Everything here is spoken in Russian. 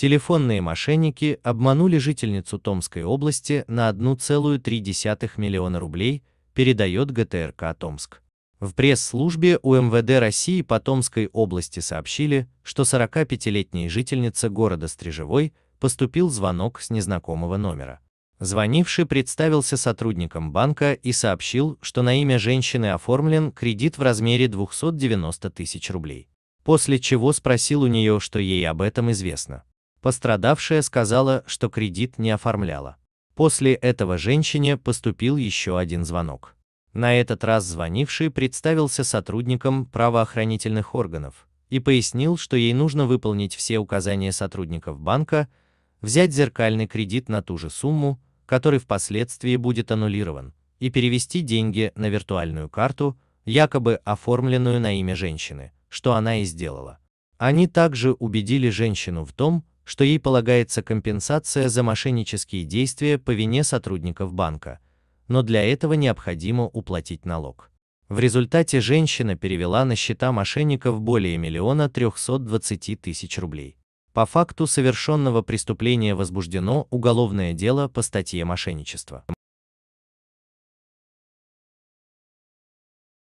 Телефонные мошенники обманули жительницу Томской области на 1,3 миллиона рублей, передает ГТРК Томск. В пресс-службе УМВД России по Томской области сообщили, что 45-летняя жительница города Стрижевой поступил звонок с незнакомого номера. Звонивший представился сотрудником банка и сообщил, что на имя женщины оформлен кредит в размере 290 тысяч рублей. После чего спросил у нее, что ей об этом известно. Пострадавшая сказала, что кредит не оформляла. После этого женщине поступил еще один звонок. На этот раз звонивший представился сотрудником правоохранительных органов и пояснил, что ей нужно выполнить все указания сотрудников банка, взять зеркальный кредит на ту же сумму, который впоследствии будет аннулирован, и перевести деньги на виртуальную карту, якобы оформленную на имя женщины, что она и сделала. Они также убедили женщину в том, что ей полагается компенсация за мошеннические действия по вине сотрудников банка, но для этого необходимо уплатить налог. В результате женщина перевела на счета мошенников более миллиона 320 тысяч рублей. По факту совершенного преступления возбуждено уголовное дело по статье мошенничества.